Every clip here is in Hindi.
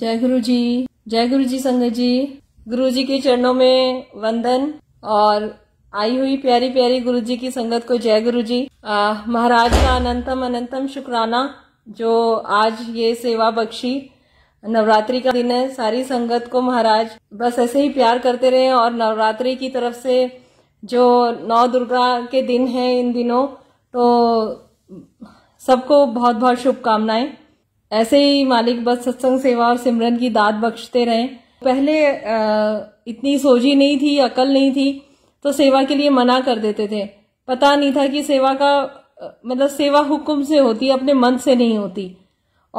जय गुरु जी जय गुरु जी संगत जी गुरु जी के चरणों में वंदन और आई हुई प्यारी प्यारी गुरु जी की संगत को जय गुरु जी महाराज का अनंतम अनंतम शुक्राना जो आज ये सेवा बख्शी नवरात्रि का दिन है सारी संगत को महाराज बस ऐसे ही प्यार करते रहे और नवरात्रि की तरफ से जो नौ दुर्गा के दिन है इन दिनों तो सबको बहुत बहुत शुभकामनाएं ऐसे ही मालिक बस सत्संग सेवा और सिमरन की दाद बख्शते रहें पहले इतनी सोझी नहीं थी अकल नहीं थी तो सेवा के लिए मना कर देते थे पता नहीं था कि सेवा का मतलब सेवा हुक्म से होती अपने मन से नहीं होती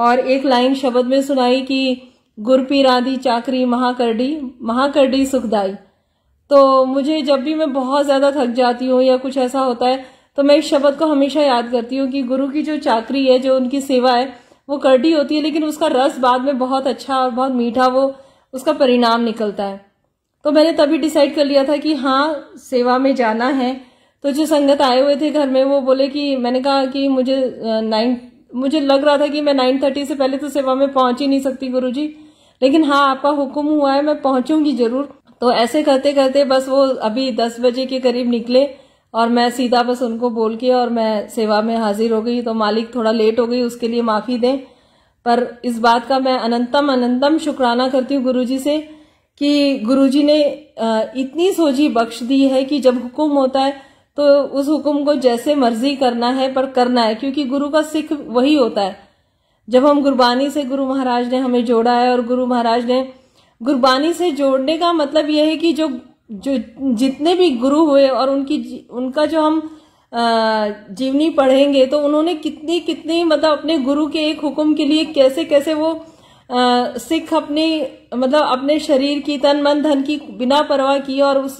और एक लाइन शब्द में सुनाई कि गुरपीरादी चाकरी महाकरडी महाकरडी सुखदाई तो मुझे जब भी मैं बहुत ज़्यादा थक जाती हूँ या कुछ ऐसा होता है तो मैं इस शब्द को हमेशा याद करती हूँ कि गुरु की जो चाकरी है जो उनकी सेवा है वो कड़ी होती है लेकिन उसका रस बाद में बहुत अच्छा और बहुत मीठा वो उसका परिणाम निकलता है तो मैंने तभी डिसाइड कर लिया था कि हाँ सेवा में जाना है तो जो संगत आए हुए थे घर में वो बोले कि मैंने कहा कि मुझे नाइन मुझे लग रहा था कि मैं नाइन थर्टी से पहले तो सेवा में पहुंच ही नहीं सकती गुरु जी लेकिन हाँ आपका हुक्म हुआ है मैं पहुंचूंगी जरूर तो ऐसे करते करते बस वो अभी दस बजे के करीब निकले और मैं सीधा बस उनको बोल के और मैं सेवा में हाजिर हो गई तो मालिक थोड़ा लेट हो गई उसके लिए माफ़ी दें पर इस बात का मैं अनंतम अनंतम शुक्राना करती हूँ गुरुजी से कि गुरुजी ने इतनी सोझी बख्श दी है कि जब हुक्म होता है तो उस हुक्म को जैसे मर्जी करना है पर करना है क्योंकि गुरु का सिख वही होता है जब हम गुरबानी से गुरु महाराज ने हमें जोड़ा है और गुरु महाराज ने गुरबानी से जोड़ने का मतलब यह है कि जो जो जितने भी गुरु हुए और उनकी उनका जो हम जीवनी पढ़ेंगे तो उन्होंने कितनी कितनी मतलब अपने गुरु के एक हुक्म के लिए कैसे कैसे वो सिख अपने मतलब अपने शरीर की तन मन धन की बिना परवाह की और उस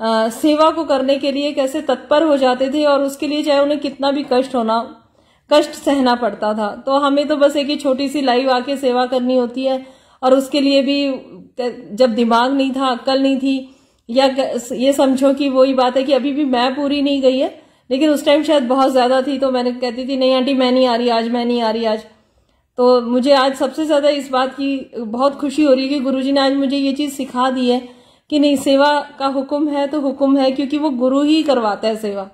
आ, सेवा को करने के लिए कैसे तत्पर हो जाते थे और उसके लिए चाहे उन्हें कितना भी कष्ट होना कष्ट सहना पड़ता था तो हमें तो बस एक ही छोटी सी लाइव आके सेवा करनी होती है और उसके लिए भी जब दिमाग नहीं था अक्ल नहीं थी या ये समझो कि वही बात है कि अभी भी मैं पूरी नहीं गई है लेकिन उस टाइम शायद बहुत ज़्यादा थी तो मैंने कहती थी नहीं आंटी मैं नहीं आ रही आज मैं नहीं आ रही आज तो मुझे आज सबसे ज़्यादा इस बात की बहुत खुशी हो रही है कि गुरु ने आज मुझे ये चीज़ सिखा दी है कि नहीं सेवा का हुक्म है तो हुक्म है क्योंकि वो गुरु ही करवाता है सेवा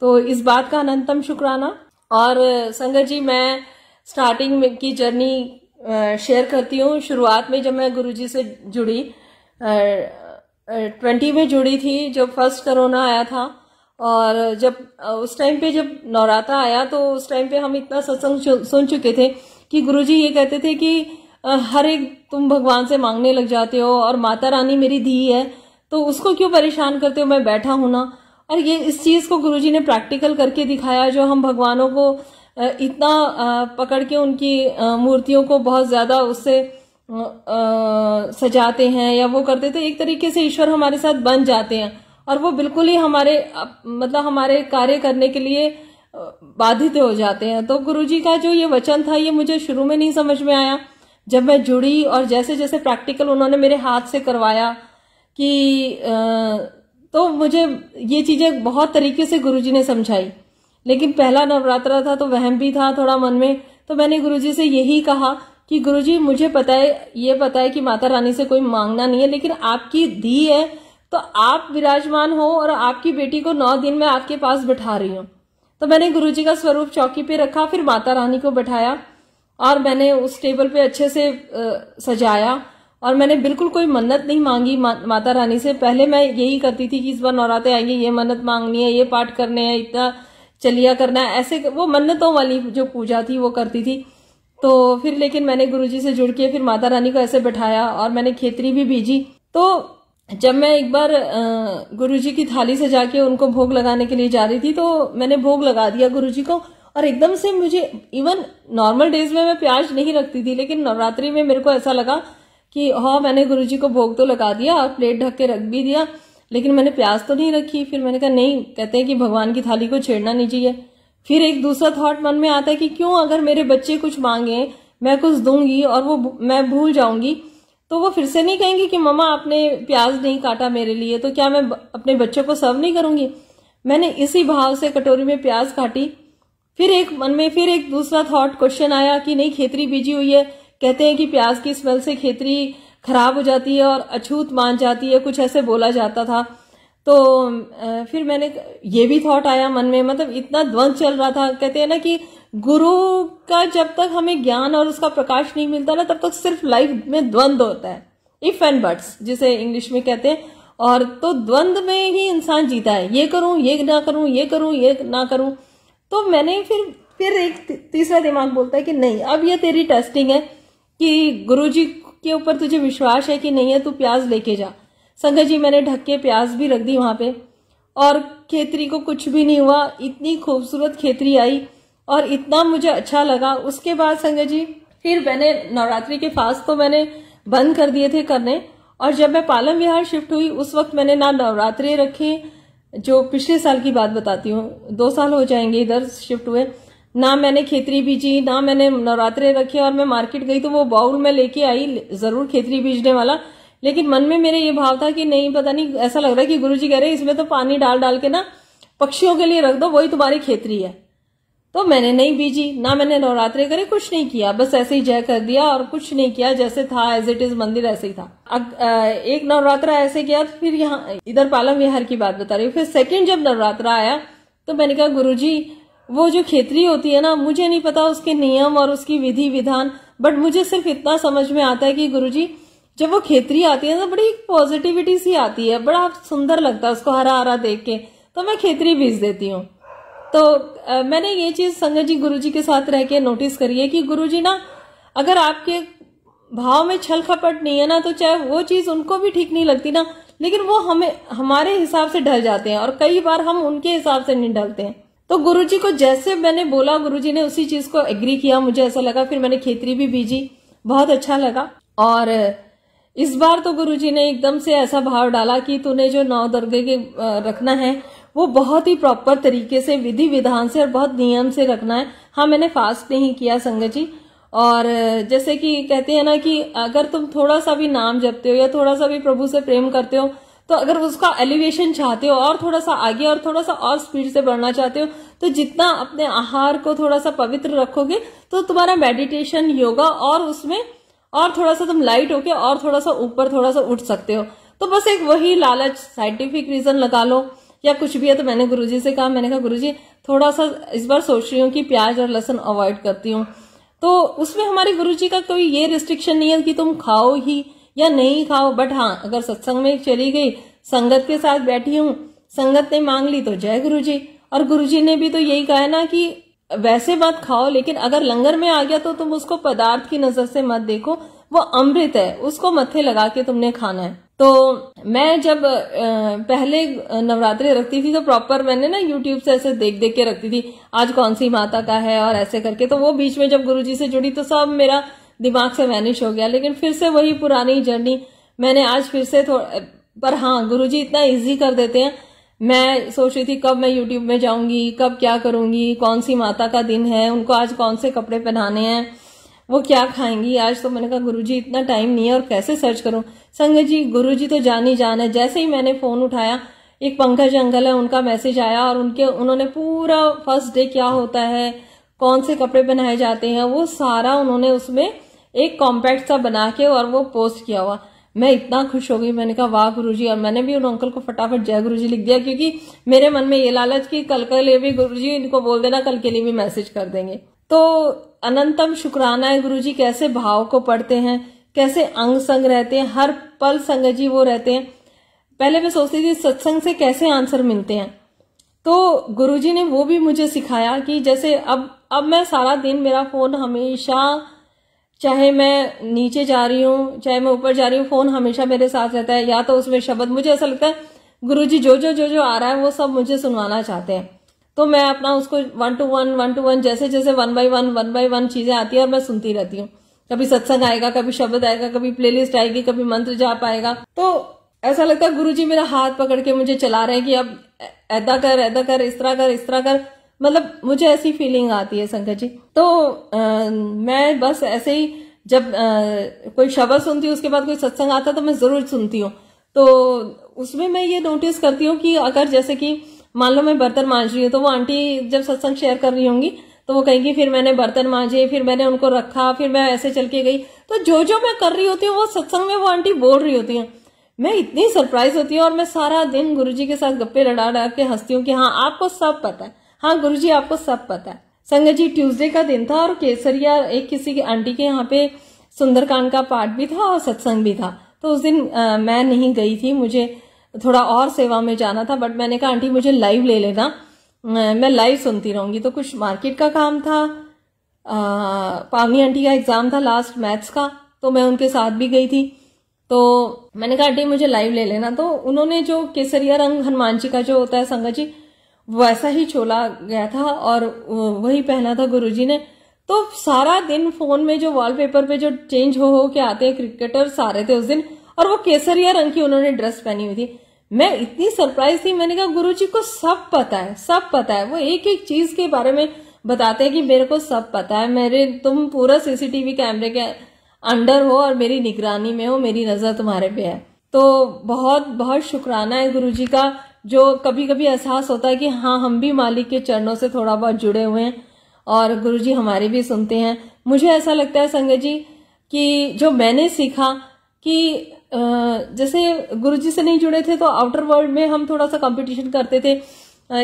तो इस बात का अनंतम शुक्राना और संगत जी मैं स्टार्टिंग की जर्नी शेयर करती हूँ शुरुआत में जब मैं गुरुजी से जुड़ी ट्वेंटी में जुड़ी थी जब फर्स्ट कोरोना आया था और जब उस टाइम पे जब नवरात्रा आया तो उस टाइम पे हम इतना सत्संग सुन चुके थे कि गुरुजी ये कहते थे कि हर एक तुम भगवान से मांगने लग जाते हो और माता रानी मेरी धी है तो उसको क्यों परेशान करते हो मैं बैठा हूं ना और ये इस चीज़ को गुरुजी ने प्रैक्टिकल करके दिखाया जो हम भगवानों को इतना पकड़ के उनकी मूर्तियों को बहुत ज़्यादा उससे सजाते हैं या वो करते तो एक तरीके से ईश्वर हमारे साथ बन जाते हैं और वो बिल्कुल ही हमारे मतलब हमारे कार्य करने के लिए बाधित हो जाते हैं तो गुरु जी का जो ये वचन था ये मुझे शुरू में नहीं समझ में आया जब मैं जुड़ी और जैसे जैसे प्रैक्टिकल उन्होंने मेरे हाथ से करवाया कि तो मुझे ये चीज़ें बहुत तरीके से गुरु जी ने समझाई लेकिन पहला नवरात्रा था तो वहम भी था थोड़ा मन में तो मैंने गुरुजी से यही कहा कि गुरुजी मुझे पता है ये पता है कि माता रानी से कोई मांगना नहीं है लेकिन आपकी धी है तो आप विराजमान हो और आपकी बेटी को नौ दिन में आपके पास बैठा रही हूँ तो मैंने गुरुजी का स्वरूप चौकी पे रखा फिर माता रानी को बैठाया और मैंने उस टेबल पे अच्छे से सजाया और मैंने बिल्कुल कोई मन्नत नहीं मांगी मा, माता रानी से पहले मैं यही करती थी कि इस बार नौराते आएंगे ये मन्नत मांगनी है ये पाठ करने हैं इतना चलिया करना है ऐसे वो मन्नतों वाली जो पूजा थी वो करती थी तो फिर लेकिन मैंने गुरुजी से जुड़ के फिर माता रानी को ऐसे बैठाया और मैंने खेतरी भी भेजी तो जब मैं एक बार गुरुजी की थाली से जाके उनको भोग लगाने के लिए जा रही थी तो मैंने भोग लगा दिया गुरुजी को और एकदम से मुझे इवन नॉर्मल डेज में मैं प्याज नहीं रखती थी लेकिन नवरात्रि में मेरे को ऐसा लगा कि हाँ मैंने जी को भोग तो लगा दिया और प्लेट ढक के रख भी दिया लेकिन मैंने प्याज तो नहीं रखी फिर मैंने कहा नहीं कहते हैं कि भगवान की थाली को छेड़ना नहीं चाहिए फिर एक दूसरा थॉट मन में आता है कि क्यों अगर मेरे बच्चे कुछ मांगे मैं कुछ दूंगी और वो मैं भूल जाऊंगी तो वो फिर से नहीं कहेंगे कि मम्मा आपने प्याज नहीं काटा मेरे लिए तो क्या मैं अपने बच्चों को सर्व नहीं करूंगी मैंने इसी भाव से कटोरी में प्याज काटी फिर एक मन में फिर एक दूसरा थॉट क्वेश्चन आया कि नहीं खेतरी बीजी हुई है कहते हैं कि प्याज की स्मेल से खेतरी खराब हो जाती है और अछूत मान जाती है कुछ ऐसे बोला जाता था तो फिर मैंने ये भी थॉट आया मन में मतलब इतना द्वंद चल रहा था कहते हैं ना कि गुरु का जब तक हमें ज्ञान और उसका प्रकाश नहीं मिलता ना तब तक सिर्फ लाइफ में द्वंद होता है इफ एंड बट्स जिसे इंग्लिश में कहते हैं और तो द्वंद में ही इंसान जीता है ये करूं ये ना करूं ये करूं ये ना करूं तो मैंने फिर फिर एक तीसरा दिमाग बोलता है कि नहीं अब ये तेरी टेस्टिंग है कि जी के ऊपर तुझे विश्वास है कि नहीं है तू प्याज लेके जा संगत जी मैंने ढक के प्याज भी रख दी वहाँ पे और खेतरी को कुछ भी नहीं हुआ इतनी खूबसूरत खेतरी आई और इतना मुझे अच्छा लगा उसके बाद संगत जी फिर मैंने नवरात्रि के फास्ट तो मैंने बंद कर दिए थे करने और जब मैं पालम विहार शिफ्ट हुई उस वक्त मैंने ना नवरात्रे रखे जो पिछले साल की बात बताती हूँ दो साल हो जाएंगे इधर शिफ्ट हुए ना मैंने खेतरी बीजी ना मैंने नवरात्रे रखे और मैं मार्केट गई तो वो बाउल में लेके आई जरूर खेतरी बीजने वाला लेकिन मन में मेरे ये भाव था कि नहीं पता नहीं ऐसा लग रहा है कि गुरु जी कह रहे हैं इसमें तो पानी डाल डाल के ना पक्षियों के लिए रख दो वही तुम्हारी खेतरी है तो मैंने नहीं बीजी ना मैंने नवरात्रे करे कुछ नहीं किया बस ऐसे ही जय कर दिया और कुछ नहीं किया जैसे था एज इट इज मंदिर ऐसे ही था अग, एक नवरात्रा ऐसे किया तो फिर यहाँ इधर पालम विहार की बात बता रही हूँ फिर सेकंड जब नवरात्रा आया तो मैंने कहा गुरुजी वो जो खेतरी होती है ना मुझे नहीं पता उसके नियम और उसकी विधि विधान बट मुझे सिर्फ इतना समझ में आता है कि गुरु जी जब वो खेतरी आती है तो बड़ी पॉजिटिविटी सी आती है बड़ा सुंदर लगता है उसको हरा हरा देख के तो मैं खेतरी भेज देती हूँ तो आ, मैंने ये चीज़ संगत जी गुरु जी के साथ रह के नोटिस करी है कि गुरु जी ना अगर आपके भाव में छल खपट नहीं है ना तो चाहे वो चीज़ उनको भी ठीक नहीं लगती ना लेकिन वो हमें हमारे हिसाब से ढल जाते हैं और कई बार हम उनके हिसाब से नहीं ढलते हैं तो जी को जैसे मैंने बोला गुरु जी ने उसी चीज को एग्री किया मुझे ऐसा लगा फिर मैंने खेतरी भी बीजी बहुत अच्छा लगा और इस बार तो गुरुजी ने एकदम से ऐसा भाव डाला कि तूने जो नौ दर्गे के रखना है वो बहुत ही प्रॉपर तरीके से विधि विधान से और बहुत नियम से रखना है हाँ मैंने फास्ट नहीं किया संगत जी और जैसे कि कहते हैं ना कि अगर तुम थोड़ा सा भी नाम जपते हो या थोड़ा सा भी प्रभु से प्रेम करते हो तो अगर उसका एलिवेशन चाहते हो और थोड़ा सा आगे और थोड़ा सा और स्पीड से बढ़ना चाहते हो तो जितना अपने आहार को थोड़ा सा पवित्र रखोगे तो तुम्हारा मेडिटेशन योगा और उसमें और थोड़ा सा तुम लाइट होके और थोड़ा सा ऊपर थोड़ा सा उठ सकते हो तो बस एक वही लालच साइंटिफिक रीजन लगा लो या कुछ भी है तो मैंने गुरुजी से कहा मैंने कहा गुरुजी थोड़ा सा इस बार सोच रही हूँ कि प्याज और लहसुन अवॉइड करती हूँ तो उसमें हमारे गुरुजी का कोई ये रिस्ट्रिक्शन नहीं है कि तुम खाओ ही या नहीं खाओ बट हाँ अगर सत्संग में चली गई संगत के साथ बैठी हूँ संगत ने मांग ली तो जय गुरु और गुरुजी ने भी तो यही कहा ना कि वैसे मत खाओ लेकिन अगर लंगर में आ गया तो तुम उसको पदार्थ की नजर से मत देखो वो अमृत है उसको मत्थे लगा के तुमने खाना है तो मैं जब पहले नवरात्रि रखती थी तो प्रॉपर मैंने ना यूट्यूब से ऐसे देख देख के रखती थी आज कौन सी माता का है और ऐसे करके तो वो बीच में जब गुरुजी से जुड़ी तो सब मेरा दिमाग से वैनिश हो गया लेकिन फिर से वही पुरानी जर्नी मैंने आज फिर से थोड़ा पर हाँ गुरु इतना ईजी कर देते हैं मैं सोच रही थी कब मैं यूट्यूब में जाऊंगी कब क्या करूंगी कौन सी माता का दिन है उनको आज कौन से कपड़े पहनाने हैं वो क्या खाएंगी आज तो मैंने कहा गुरुजी इतना टाइम नहीं है और कैसे सर्च करूं संगत जी जी तो जान ही जान है जैसे ही मैंने फ़ोन उठाया एक पंकज अंकल है उनका मैसेज आया और उनके उन्होंने पूरा फर्स्ट डे क्या होता है कौन से कपड़े पहनाए जाते हैं वो सारा उन्होंने उसमें एक कॉम्पैक्ट सा बना के और वो पोस्ट किया हुआ मैं इतना खुश हो गई मैंने कहा वाह गुरु जी और मैंने भी उन अंकल को फटाफट जय गुरु जी लिख दिया क्योंकि मेरे मन में ये लालच की कल के लिए भी गुरु जी इनको बोल देना कल के लिए भी मैसेज कर देंगे तो अनंतम शुक्राना है गुरु जी कैसे भाव को पढ़ते हैं कैसे अंग संग रहते हैं हर पल संग जी वो रहते हैं पहले मैं सोचती थी सत्संग से कैसे आंसर मिलते हैं तो गुरुजी ने वो भी मुझे सिखाया कि जैसे अब अब मैं सारा दिन मेरा फोन हमेशा चाहे मैं नीचे जा रही हूँ चाहे मैं ऊपर जा रही हूँ फोन हमेशा मेरे साथ रहता है या तो उसमें शब्द मुझे ऐसा लगता है गुरु जी जो जो जो जो आ रहा है वो सब मुझे सुनवाना चाहते हैं तो मैं अपना उसको one two one one two one जैसे जैसे one by one one by one चीजें आती है और मैं सुनती रहती हूँ कभी सत्संग आएगा कभी शब्द आएगा कभी प्ले आएगी कभी मंत्र जाप आएगा तो ऐसा लगता है गुरु जी मेरा हाथ पकड़ के मुझे चला रहे हैं कि अब ऐदा कर ऐदा कर इस तरह कर इस तरह कर मतलब मुझे ऐसी फीलिंग आती है शंकर जी तो आ, मैं बस ऐसे ही जब आ, कोई शब्द सुनती हूँ उसके बाद कोई सत्संग आता तो मैं जरूर सुनती हूँ तो उसमें मैं ये नोटिस करती हूँ कि अगर जैसे कि मान लो मैं बर्तन मांझ रही हूँ तो वो आंटी जब सत्संग शेयर कर रही होंगी तो वो कहेंगी फिर मैंने बर्तन मांझे फिर मैंने उनको रखा फिर मैं ऐसे चल के गई तो जो जो मैं कर रही होती हूँ वो सत्संग में वो आंटी बोल रही होती हैं मैं इतनी सरप्राइज होती हूँ और मैं सारा दिन गुरुजी के साथ गप्पे लड़ा लड़ा के हंसती हूँ कि हाँ आपको सब पता है हाँ गुरु जी आपको सब पता है संगत जी ट्यूजडे का दिन था और केसरिया एक किसी के आंटी के यहाँ पे सुंदरकांड का पाठ भी था और सत्संग भी था तो उस दिन आ, मैं नहीं गई थी मुझे थोड़ा और सेवा में जाना था बट मैंने कहा आंटी मुझे लाइव ले लेना मैं लाइव सुनती रहूंगी तो कुछ मार्केट का काम था पावनी आंटी का एग्जाम था लास्ट मैथ्स का तो मैं उनके साथ भी गई थी तो मैंने कहा आंटी मुझे लाइव ले लेना तो उन्होंने जो केसरिया रंग हनुमान जी का जो होता है संगत जी वैसा ही छोला गया था और वही पहना था गुरुजी ने तो सारा दिन फोन में जो वॉलपेपर पे जो चेंज हो हो के आते हैं क्रिकेटर सारे थे उस दिन और वो केसरिया रंग की उन्होंने ड्रेस पहनी हुई थी मैं इतनी सरप्राइज थी मैंने कहा गुरु जी को सब पता है सब पता है वो एक एक चीज के बारे में बताते हैं कि मेरे को सब पता है मेरे तुम पूरा सीसीटीवी कैमरे के अंडर हो और मेरी निगरानी में हो मेरी नजर तुम्हारे पे है तो बहुत बहुत शुक्राना है गुरु जी का जो कभी कभी एहसास होता है कि हाँ हम भी मालिक के चरणों से थोड़ा बहुत जुड़े हुए हैं और गुरु जी हमारे भी सुनते हैं मुझे ऐसा लगता है संगत जी कि जो मैंने सीखा कि जैसे गुरु जी से नहीं जुड़े थे तो आउटर वर्ल्ड में हम थोड़ा सा कंपटीशन करते थे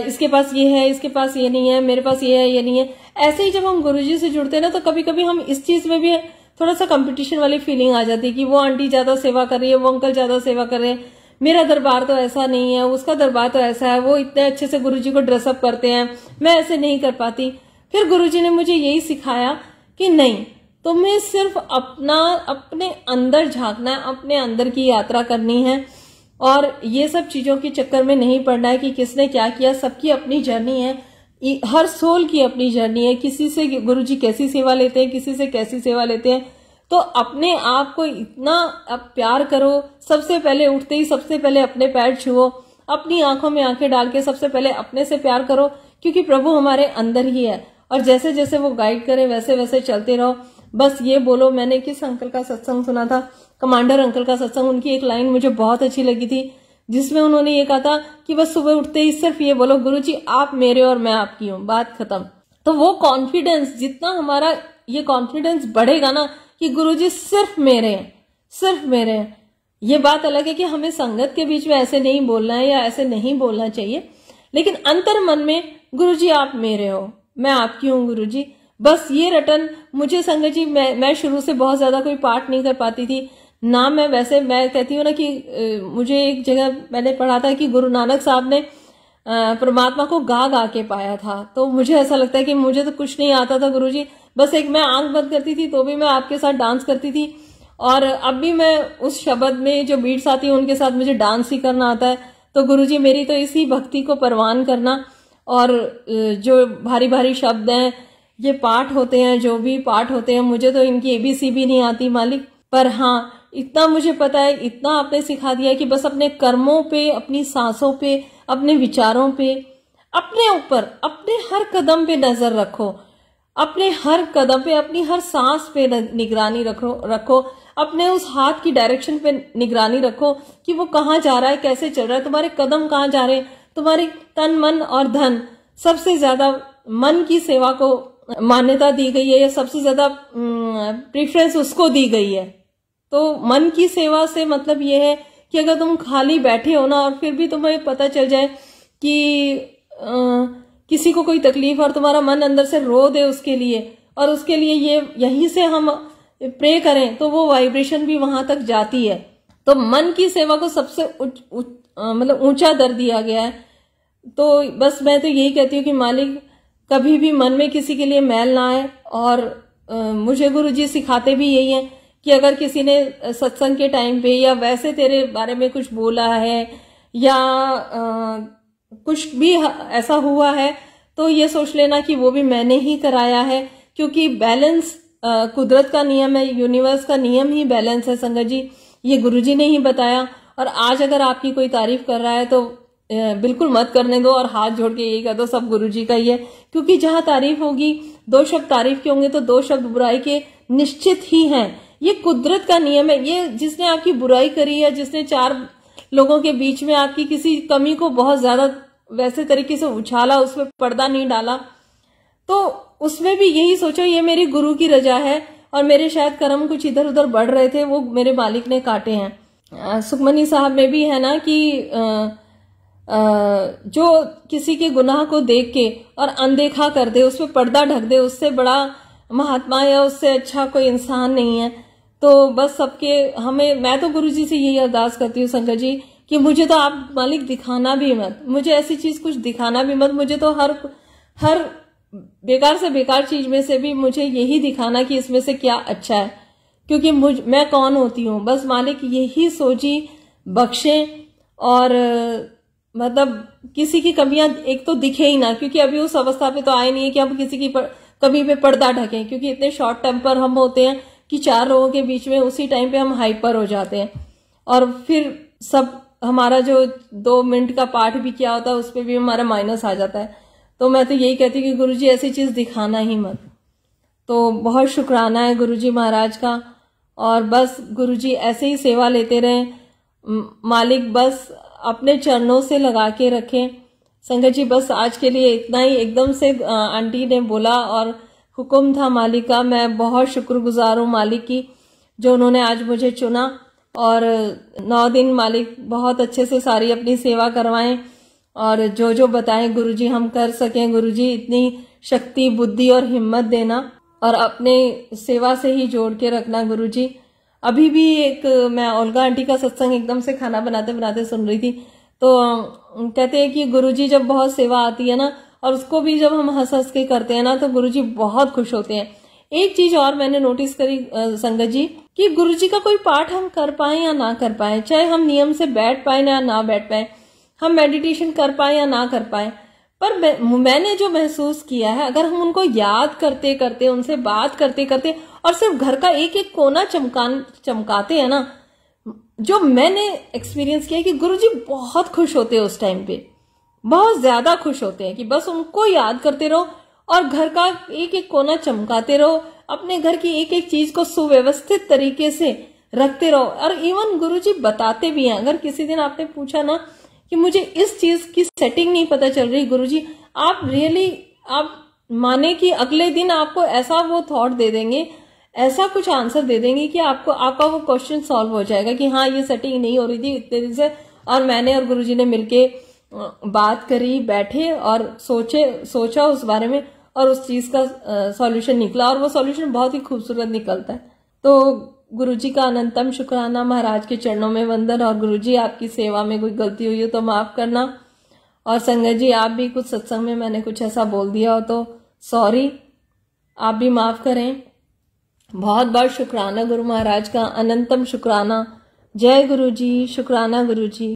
इसके पास ये है इसके पास ये नहीं है मेरे पास ये है ये नहीं है ऐसे ही जब हम गुरु जी से जुड़ते हैं ना तो कभी कभी हम इस चीज में भी थोड़ा सा कंपटीशन वाली फीलिंग आ जाती है कि वो आंटी ज्यादा सेवा कर रही है वो अंकल ज्यादा सेवा कर रहे हैं मेरा दरबार तो ऐसा नहीं है उसका दरबार तो ऐसा है वो इतने अच्छे से गुरुजी को ड्रेसअप करते हैं मैं ऐसे नहीं कर पाती फिर गुरुजी ने मुझे यही सिखाया कि नहीं तुम्हें सिर्फ अपना अपने अंदर झांकना है अपने अंदर की यात्रा करनी है और ये सब चीज़ों के चक्कर में नहीं पड़ना है कि किसने क्या किया सबकी अपनी जर्नी है हर सोल की अपनी जर्नी है किसी से जी कैसी सेवा लेते हैं किसी से कैसी सेवा लेते हैं तो अपने आप को इतना अब प्यार करो सबसे पहले उठते ही सबसे पहले अपने पैर छुओ अपनी आंखों में आंखें डाल के सबसे पहले अपने से प्यार करो क्योंकि प्रभु हमारे अंदर ही है और जैसे जैसे वो गाइड करे वैसे वैसे चलते रहो बस ये बोलो मैंने किस अंकल का सत्संग सुना था कमांडर अंकल का सत्संग उनकी एक लाइन मुझे बहुत अच्छी लगी थी जिसमें उन्होंने ये कहा था कि बस सुबह उठते ही सिर्फ ये बोलो गुरु जी आप मेरे और मैं आपकी हूँ बात खत्म तो वो कॉन्फिडेंस जितना हमारा ये कॉन्फिडेंस बढ़ेगा ना कि गुरुजी सिर्फ मेरे हैं सिर्फ मेरे हैं ये बात अलग है कि हमें संगत के बीच में ऐसे नहीं बोलना है या ऐसे नहीं बोलना चाहिए लेकिन अंतर मन में जी आप मेरे हो मैं आपकी हूँ जी बस ये रटन मुझे संगत जी मैं मैं शुरू से बहुत ज्यादा कोई पाठ नहीं कर पाती थी ना मैं वैसे मैं कहती हूँ ना कि मुझे एक जगह मैंने पढ़ा था कि गुरु नानक साहब ने परमात्मा को गा गा के पाया था तो मुझे ऐसा लगता है कि मुझे तो कुछ नहीं आता था गुरुजी बस एक मैं आंख बंद करती थी तो भी मैं आपके साथ डांस करती थी और अब भी मैं उस शब्द में जो बीट्स आती है उनके साथ मुझे डांस ही करना आता है तो गुरुजी मेरी तो इसी भक्ति को परवान करना और जो भारी भारी शब्द हैं ये पाठ होते हैं जो भी पाठ होते हैं मुझे तो इनकी एबीसी भी नहीं आती मालिक पर हाँ इतना मुझे पता है इतना आपने सिखा दिया कि बस अपने कर्मों पे अपनी सांसों पे अपने विचारों पे अपने ऊपर अपने हर कदम पे नजर रखो अपने हर कदम पे अपनी हर सांस पे निगरानी रखो रखो अपने उस हाथ की डायरेक्शन पे निगरानी रखो कि वो कहाँ जा रहा है कैसे चल रहा है तुम्हारे कदम कहाँ जा रहे हैं तुम्हारे तन मन और धन सबसे ज्यादा मन की सेवा को मान्यता दी गई है या सबसे ज्यादा प्रिफ्रेंस उसको दी गई है तो मन की सेवा से मतलब ये है कि अगर तुम खाली बैठे हो ना और फिर भी तुम्हें पता चल जाए कि आ, किसी को कोई तकलीफ और तुम्हारा मन अंदर से रो दे उसके लिए और उसके लिए ये यहीं से हम प्रे करें तो वो वाइब्रेशन भी वहां तक जाती है तो मन की सेवा को सबसे उच, उच, मतलब ऊंचा दर दिया गया है तो बस मैं तो यही कहती हूँ कि मालिक कभी भी मन में किसी के लिए मैल ना आए और आ, मुझे गुरु जी सिखाते भी यही है कि अगर किसी ने सत्संग के टाइम पे या वैसे तेरे बारे में कुछ बोला है या आ, कुछ भी ऐसा हुआ है तो ये सोच लेना कि वो भी मैंने ही कराया है क्योंकि बैलेंस कुदरत का नियम है यूनिवर्स का नियम ही बैलेंस है संगत जी ये गुरु जी ने ही बताया और आज अगर आपकी कोई तारीफ कर रहा है तो बिल्कुल मत करने दो और हाथ जोड़ के यही कह दो सब गुरु जी का ही है क्योंकि जहां तारीफ होगी दो शब्द तारीफ के होंगे तो दो शब्द बुराई के निश्चित ही हैं ये कुदरत का नियम है ये जिसने आपकी बुराई करी है जिसने चार लोगों के बीच में आपकी किसी कमी को बहुत ज्यादा वैसे तरीके से उछाला उसमें पर्दा नहीं डाला तो उसमें भी यही सोचो ये मेरे गुरु की रजा है और मेरे शायद कर्म कुछ इधर उधर बढ़ रहे थे वो मेरे मालिक ने काटे हैं सुखमनी साहब में भी है ना कि आ, आ, जो किसी के गुनाह को देख के और अनदेखा कर दे उसमें पर्दा ढक दे उससे बड़ा महात्मा या उससे अच्छा कोई इंसान नहीं है तो बस सबके हमें मैं तो गुरुजी से यही अरदास करती हूँ शंकर जी कि मुझे तो आप मालिक दिखाना भी मत मुझे ऐसी चीज कुछ दिखाना भी मत मुझे तो हर हर बेकार से बेकार चीज में से भी मुझे यही दिखाना कि इसमें से क्या अच्छा है क्योंकि मुझ मैं कौन होती हूँ बस मालिक यही सोची बख्शे और मतलब किसी की कमियां एक तो दिखे ही ना क्योंकि अभी उस अवस्था पे तो आए नहीं है कि हम किसी की कमी पे पर्दा ढके क्योंकि इतने शॉर्ट टेम्पर हम होते हैं कि चार लोगों के बीच में उसी टाइम पे हम हाइपर हो जाते हैं और फिर सब हमारा जो दो मिनट का पाठ भी किया होता है उस पर भी हमारा माइनस आ जाता है तो मैं तो यही कहती कि गुरु जी ऐसी चीज़ दिखाना ही मत तो बहुत शुक्राना है गुरु जी महाराज का और बस गुरु जी ऐसे ही सेवा लेते रहें मालिक बस अपने चरणों से लगा के रखें संगत जी बस आज के लिए इतना ही एकदम से आंटी ने बोला और हुक्म था मालिक का मैं बहुत शुक्रगुजार हूँ मालिक की जो उन्होंने आज मुझे चुना और नौ दिन मालिक बहुत अच्छे से सारी अपनी सेवा करवाएं और जो जो बताएं गुरुजी हम कर सकें गुरुजी इतनी शक्ति बुद्धि और हिम्मत देना और अपने सेवा से ही जोड़ के रखना गुरुजी अभी भी एक मैं ओलगा आंटी का सत्संग एकदम से खाना बनाते बनाते सुन रही थी तो कहते हैं कि गुरुजी जब बहुत सेवा आती है ना और उसको भी जब हम हंस हंस के करते हैं ना तो गुरुजी बहुत खुश होते हैं एक चीज और मैंने नोटिस करी संगत जी कि गुरु जी का कोई पाठ हम कर पाए या ना कर पाए चाहे हम नियम से बैठ पाए या ना बैठ पाए हम मेडिटेशन कर पाए या ना कर पाए पर मैंने जो महसूस किया है अगर हम उनको याद करते करते उनसे बात करते करते और सिर्फ घर का एक एक कोना चमकान चमकाते हैं ना जो मैंने एक्सपीरियंस किया कि गुरु जी बहुत खुश होते हैं उस टाइम पे बहुत ज्यादा खुश होते हैं कि बस उनको याद करते रहो और घर का एक एक कोना चमकाते रहो अपने घर की एक एक चीज को सुव्यवस्थित तरीके से रखते रहो और इवन गुरुजी बताते भी हैं अगर किसी दिन आपने पूछा ना कि मुझे इस चीज की सेटिंग नहीं पता चल रही गुरुजी आप रियली आप माने कि अगले दिन आपको ऐसा वो थॉट दे देंगे ऐसा कुछ आंसर दे देंगे कि आपको आपका वो क्वेश्चन सॉल्व हो जाएगा कि हाँ ये सेटिंग नहीं हो रही थी इतने दिन से और मैंने और गुरुजी ने मिलके बात करी बैठे और सोचे सोचा उस बारे में और उस चीज का सॉल्यूशन निकला और वो सॉल्यूशन बहुत ही खूबसूरत निकलता है तो गुरुजी का अनंतम शुक्राना महाराज के चरणों में वंदन और गुरुजी आपकी सेवा में कोई गलती हुई हो तो माफ करना और संगत जी आप भी कुछ सत्संग में मैंने कुछ ऐसा बोल दिया हो तो सॉरी आप भी माफ करें बहुत बहुत शुक्राना गुरु महाराज का अनंतम शुक्राना जय गुरु जी शुक्राना गुरु जी